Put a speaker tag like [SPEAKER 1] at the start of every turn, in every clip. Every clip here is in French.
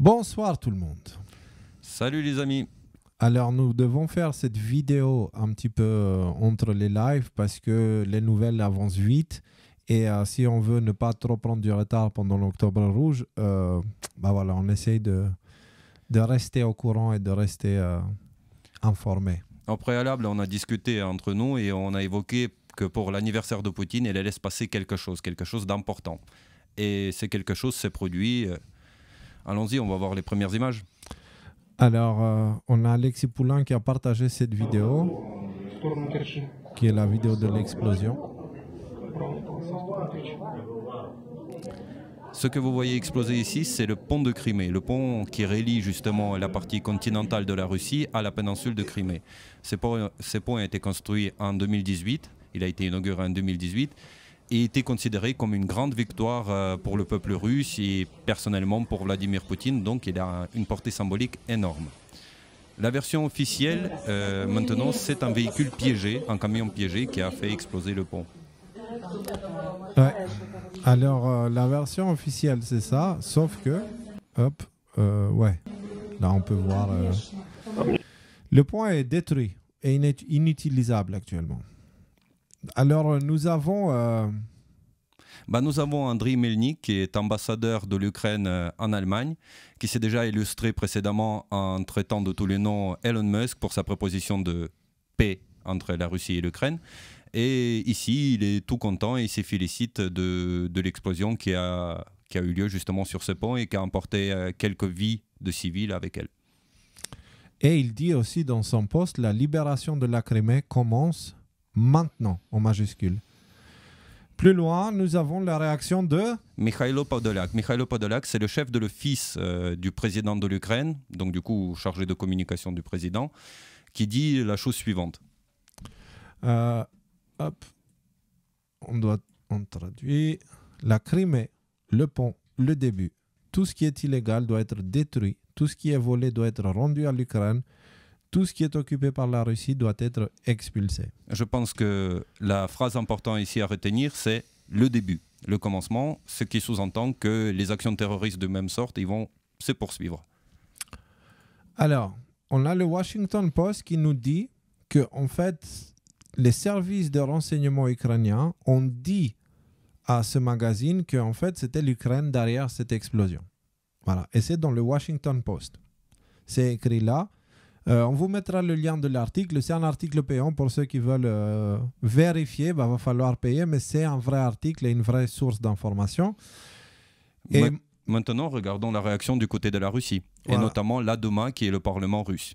[SPEAKER 1] Bonsoir tout le monde.
[SPEAKER 2] Salut les amis.
[SPEAKER 1] Alors nous devons faire cette vidéo un petit peu euh, entre les lives parce que les nouvelles avancent vite et euh, si on veut ne pas trop prendre du retard pendant l'Octobre Rouge, euh, bah voilà, on essaye de, de rester au courant et de rester informé.
[SPEAKER 2] En préalable, on a discuté entre nous et on a évoqué que pour l'anniversaire de Poutine, elle se passer quelque chose, quelque chose d'important. Et c'est quelque chose s'est produit Allons-y, on va voir les premières images.
[SPEAKER 1] Alors, euh, on a Alexis Poulain qui a partagé cette vidéo, qui est la vidéo de l'explosion.
[SPEAKER 2] Ce que vous voyez exploser ici, c'est le pont de Crimée, le pont qui relie justement la partie continentale de la Russie à la péninsule de Crimée. ce pont a été construit en 2018, il a été inauguré en 2018 et était considéré comme une grande victoire euh, pour le peuple russe et personnellement pour Vladimir Poutine, donc il a une portée symbolique énorme. La version officielle, euh, maintenant, c'est un véhicule piégé, un camion piégé qui a fait exploser le pont.
[SPEAKER 1] Alors, euh, la version officielle, c'est ça, sauf que, hop, ouais, là on peut voir. le pont est détruit et inutilisable actuellement. Alors, euh, nous avons. Euh,
[SPEAKER 2] bah, nous avons Andriy Melnik, qui est ambassadeur de l'Ukraine euh, en Allemagne, qui s'est déjà illustré précédemment en traitant de tous les noms Elon Musk pour sa proposition de paix entre la Russie et l'Ukraine. Et ici, il est tout content et il se félicite de, l'explosion qui a, qui a eu lieu justement sur ce pont et qui a emporté quelques vies de civils avec elle.
[SPEAKER 1] Et il dit aussi dans son poste, la libération de la Crimée commence maintenant en majuscule. Plus loin, nous avons la réaction de
[SPEAKER 2] Mikhailo Podolak. Mikhailo Podolak, c'est le chef de l'office euh, du président de l'Ukraine, donc du coup chargé de communication du président, qui dit la chose suivante.
[SPEAKER 1] Euh, hop, on doit on traduit la Crimée, le pont, le début. Tout ce qui est illégal doit être détruit. Tout ce qui est volé doit être rendu à l'Ukraine tout ce qui est occupé par la Russie doit être expulsé.
[SPEAKER 2] Je pense que la phrase importante ici à retenir, c'est le début, le commencement, ce qui sous-entend que les actions terroristes de même sorte, ils vont se
[SPEAKER 1] poursuivre. Alors, on a le Washington Post qui nous dit que, en fait, les services de renseignement ukrainiens ont dit à ce magazine que, en fait, c'était l'Ukraine derrière cette explosion. Voilà, et c'est dans le Washington Post. C'est écrit là. Euh, on vous mettra le lien de l'article. C'est un article payant pour ceux qui veulent euh, vérifier. Il bah, va falloir payer, mais c'est un vrai article et une vraie source d'information.
[SPEAKER 2] maintenant, regardons la réaction du côté de la Russie, et notamment l'ADOMA, qui est le Parlement russe.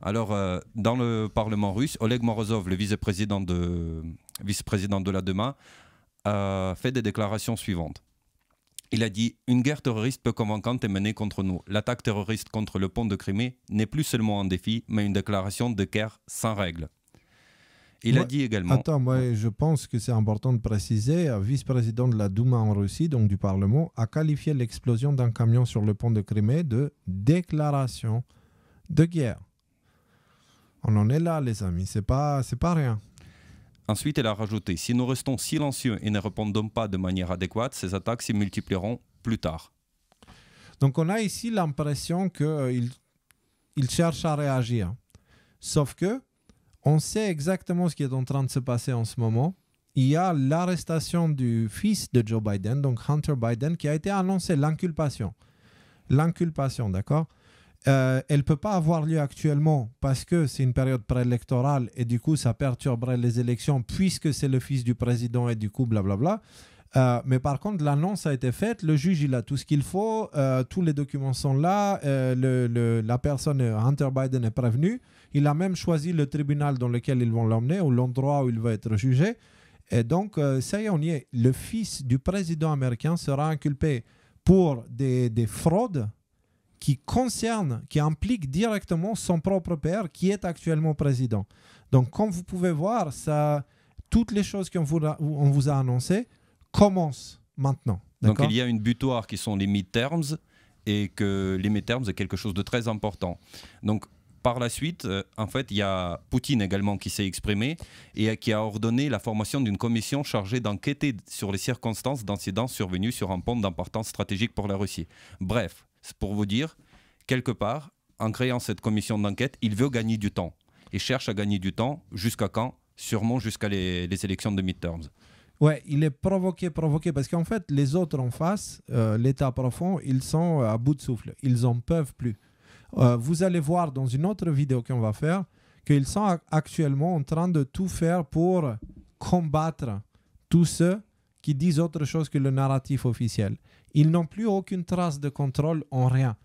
[SPEAKER 2] Alors, euh, dans le Parlement russe, Oleg Morozov, le vice-président de, vice de l'ADEMA, a fait des déclarations suivantes. Il a dit Une guerre terroriste peu convaincante est menée contre nous. L'attaque terroriste contre le pont de Crimée n'est plus seulement un défi, mais une déclaration de guerre sans règle. »
[SPEAKER 1] Il a dit également. Attends, je pense que c'est important de préciser euh, vice-président de la Douma en Russie, donc du Parlement, a qualifié l'explosion d'un camion sur le pont de Crimée de déclaration de guerre. On en est là, les amis. C'est pas, c'est pas rien.
[SPEAKER 2] Ensuite, elle a rajouté Si nous restons silencieux et ne répondons pas de manière adéquate, ces attaques s'y multiplieront plus tard.
[SPEAKER 1] Donc on a ici l'impression qu'il euh, il cherche à réagir. Sauf que on sait exactement ce qui est en train de se passer en ce moment. Il y a l'arrestation du fils de Joe Biden, donc Hunter Biden, qui a été annoncé, l'inculpation. L'inculpation, d'accord euh, elle ne peut pas avoir lieu actuellement parce que c'est une période préélectorale et du coup ça perturberait les élections puisque c'est le fils du président et du coup blablabla. Euh, mais par contre, l'annonce a été faite, le juge il a tout ce qu'il faut, euh, tous les documents sont là, la personne Hunter Biden est prévenue, il a même choisi le tribunal dans lequel ils vont l'emmener ou l'endroit où il va être jugé. Et donc, ça y est, on y est. Le fils du président américain sera inculpé pour des fraudes qui concerne, qui implique directement son propre père qui est actuellement président. Donc comme vous pouvez voir, ça, toutes les choses qu'on vous, on vous a annoncées commencent maintenant. Donc il
[SPEAKER 2] y a une butoir qui sont les midterms et que les midterms est quelque chose de très important. Donc par la suite, euh, en fait, il y a Poutine également qui s'est exprimé et qui a ordonné la formation d'une commission chargée d'enquêter sur les circonstances d'incidents survenus sur un pont d'importance stratégique pour la Russie. Bref, pour vous dire, quelque part, en créant cette commission d'enquête, il veut gagner du temps. Et cherche à gagner du temps. Jusqu'à quand Sûrement jusqu'à les, les, élections de midterms.
[SPEAKER 1] Ouais, il est provoqué, provoqué, parce qu'en fait, les autres en face, euh, l'État profond, ils sont euh, à bout de souffle. Ils en peuvent plus. Euh, vous allez voir dans une autre vidéo qu'on va faire qu'ils sont actuellement en train de tout faire pour combattre tous ceux qui disent autre chose que le narratif officiel. Ils n'ont plus aucune trace de contrôle en rien.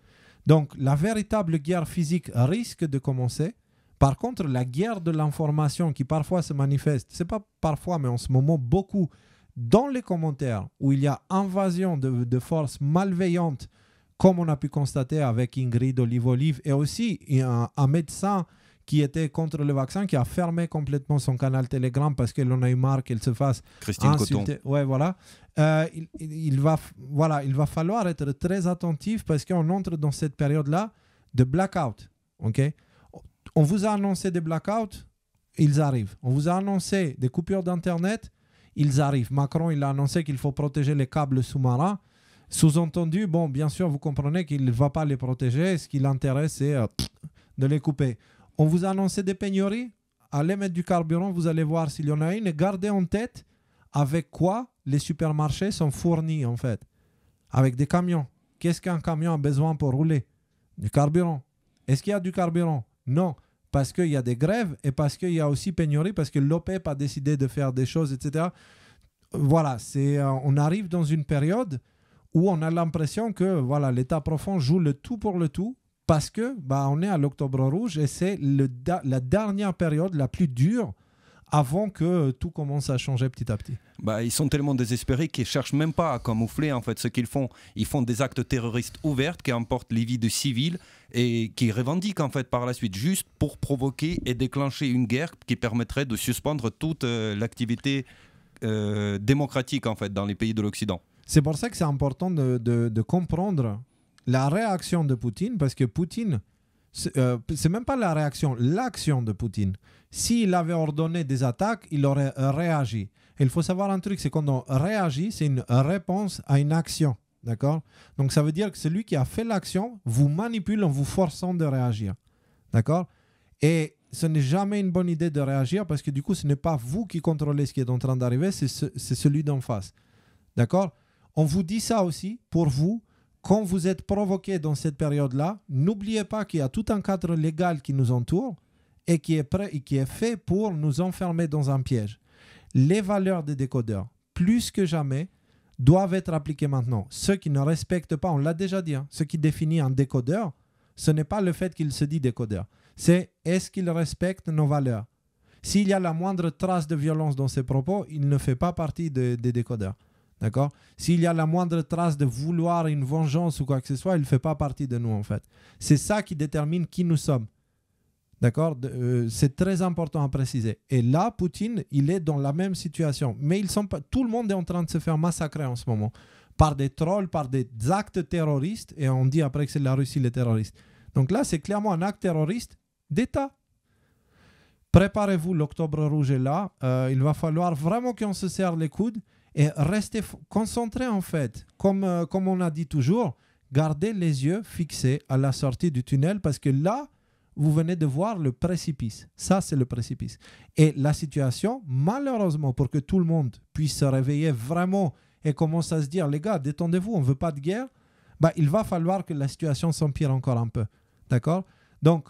[SPEAKER 1] Donc la véritable guerre physique risque de commencer. Par contre, la guerre de l'information qui parfois se manifeste, c'est pas parfois, mais en ce moment beaucoup, dans les commentaires où il y a invasion de, forces malveillantes, comme on a pu constater avec Ingrid Olive-Olive, et aussi un médecin qui était contre le vaccin, qui a fermé complètement son canal Telegram parce qu'elle en a eu marre qu'elle se fasse Christine insulter. Coton. Ouais, voilà. Euh, il, va, voilà. Il va falloir être très attentif parce qu'on entre dans cette période-là de blackout. ok On vous a annoncé des blackouts, ils arrivent. On vous a annoncé des coupures d'Internet, ils arrivent. Macron, il a annoncé qu'il faut protéger les câbles sous-marins. Sous-entendu, bon, bien sûr, vous comprenez qu'il ne va pas les protéger. Ce qui l'intéresse, c'est euh, de les couper. On vous a annoncé des pénuries Allez mettre du carburant, vous allez voir s'il y en a une. Et gardez en tête avec quoi les supermarchés sont fournis, en fait. Avec des camions. Qu'est-ce qu'un camion a besoin pour rouler Du carburant. Est-ce qu'il y a du carburant Non, parce qu'il y a des grèves et parce qu'il y a aussi pénurie, parce que l'OPEP e a décidé de faire des choses, etc. Voilà, c'est, euh, on arrive dans une période où on a l'impression que voilà l'État profond joue le tout pour le tout parce que bah, on est à l'octobre rouge et c'est la dernière période la plus dure avant que tout commence à changer petit à petit.
[SPEAKER 2] Bah, ils sont tellement désespérés qu'ils cherchent même pas à camoufler en fait ce qu'ils font. Ils font des actes terroristes ouverts qui emportent les vies de civils et qui revendiquent en fait par la suite juste pour provoquer et déclencher une guerre qui permettrait de suspendre toute euh, l'activité euh, démocratique en fait dans les pays de l'Occident.
[SPEAKER 1] C'est pour ça que c'est important de, de, de comprendre la réaction de Poutine, parce que Poutine, euh, c'est même pas la réaction, l'action de Poutine. S'il avait ordonné des attaques, il aurait euh, réagi. il faut savoir un truc, c'est quand on réagit, c'est une réponse à une action. D'accord Donc ça veut dire que celui qui a fait l'action vous manipule en vous forçant de réagir. D'accord Et ce n'est jamais une bonne idée de réagir parce que du coup, ce n'est pas vous qui contrôlez ce qui est en train d'arriver, c'est celui d'en face. D'accord On vous dit ça aussi pour vous quand vous êtes provoqué dans cette période-là, n'oubliez pas qu'il y a tout un cadre légal qui nous entoure et qui est, prêt, et qui est fait pour nous enfermer dans un piège. Les valeurs des décodeurs, plus que jamais, doivent être appliquées maintenant. Ceux qui ne respectent pas, on l'a déjà dit, hein, ce qui définit un décodeur, ce n'est pas le fait qu'il se dit décodeur, c'est est-ce qu'il respecte nos valeurs. S'il y a la moindre trace de violence dans ses propos, il ne fait pas partie des décodeurs. D'accord S'il y a la moindre trace de vouloir une vengeance ou quoi que ce soit, il ne fait pas partie de nous, en fait. C'est ça qui détermine qui nous sommes. D'accord euh, C'est très important à préciser. Et là, Poutine, il est dans la même situation. Mais ils sont pas... tout le monde est en train de se faire massacrer en ce moment par des trolls, par des actes terroristes. Et on dit après que c'est la Russie les terroristes. Donc là, c'est clairement un acte terroriste d'État. Préparez-vous, l'octobre rouge est là. Euh, il va falloir vraiment qu'on se serre les coudes et restez concentré en fait. Comme, euh, comme on a dit toujours, gardez les yeux fixés à la sortie du tunnel parce que là, vous venez de voir le précipice. Ça, c'est le précipice. Et la situation, malheureusement, pour que tout le monde puisse se réveiller vraiment et commence à se dire, les gars, détendez-vous, on ne veut pas de guerre, bah, il va falloir que la situation s'empire encore un peu. D'accord Donc,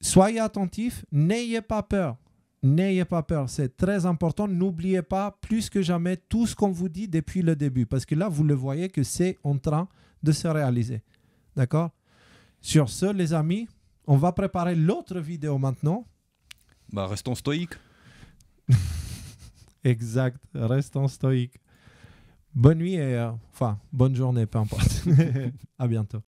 [SPEAKER 1] soyez attentifs, n'ayez pas peur. N'ayez pas peur, c'est très important. N'oubliez pas plus que jamais tout ce qu'on vous dit depuis le début, parce que là, vous le voyez que c'est en train de se réaliser. D'accord Sur ce, les amis, on va préparer l'autre vidéo maintenant.
[SPEAKER 2] Bah, restons stoïques.
[SPEAKER 1] exact, restons stoïques. Bonne nuit et euh, enfin, bonne journée, peu importe. à bientôt.